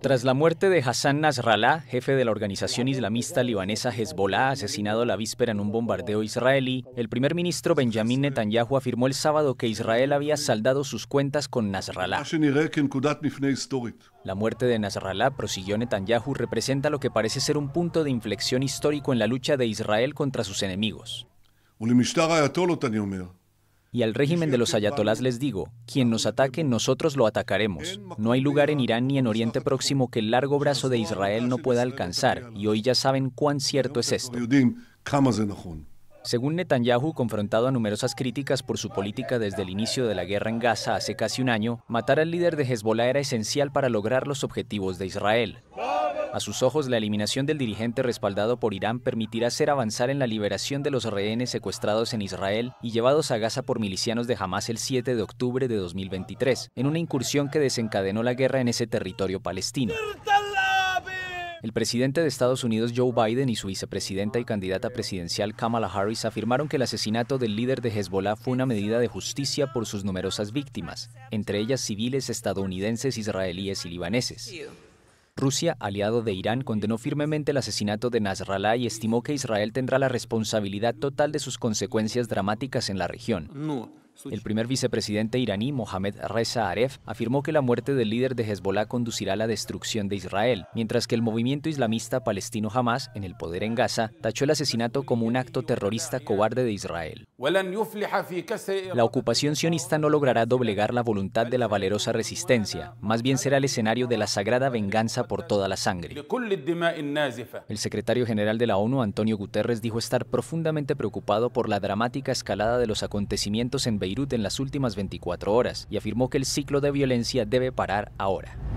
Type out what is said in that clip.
Tras la muerte de Hassan Nasrallah, jefe de la organización islamista libanesa Hezbollah, asesinado la víspera en un bombardeo israelí, el primer ministro Benjamin Netanyahu afirmó el sábado que Israel había saldado sus cuentas con Nasrallah. La muerte de Nasrallah, prosiguió Netanyahu, representa lo que parece ser un punto de inflexión histórico en la lucha de Israel contra sus enemigos. Y al régimen de los ayatolás les digo, quien nos ataque, nosotros lo atacaremos. No hay lugar en Irán ni en Oriente Próximo que el largo brazo de Israel no pueda alcanzar, y hoy ya saben cuán cierto es esto. Según Netanyahu, confrontado a numerosas críticas por su política desde el inicio de la guerra en Gaza hace casi un año, matar al líder de Hezbollah era esencial para lograr los objetivos de Israel. A sus ojos, la eliminación del dirigente respaldado por Irán permitirá hacer avanzar en la liberación de los rehenes secuestrados en Israel y llevados a Gaza por milicianos de Hamas el 7 de octubre de 2023, en una incursión que desencadenó la guerra en ese territorio palestino. El presidente de Estados Unidos Joe Biden y su vicepresidenta y candidata presidencial Kamala Harris afirmaron que el asesinato del líder de Hezbollah fue una medida de justicia por sus numerosas víctimas, entre ellas civiles estadounidenses, israelíes y libaneses. Rusia, aliado de Irán, condenó firmemente el asesinato de Nasrallah y estimó que Israel tendrá la responsabilidad total de sus consecuencias dramáticas en la región. El primer vicepresidente iraní, Mohamed Reza Aref, afirmó que la muerte del líder de Hezbollah conducirá a la destrucción de Israel, mientras que el movimiento islamista palestino Hamas, en el poder en Gaza, tachó el asesinato como un acto terrorista cobarde de Israel. La ocupación sionista no logrará doblegar la voluntad de la valerosa resistencia, más bien será el escenario de la sagrada venganza por toda la sangre. El secretario general de la ONU, Antonio Guterres, dijo estar profundamente preocupado por la dramática escalada de los acontecimientos en en las últimas 24 horas y afirmó que el ciclo de violencia debe parar ahora.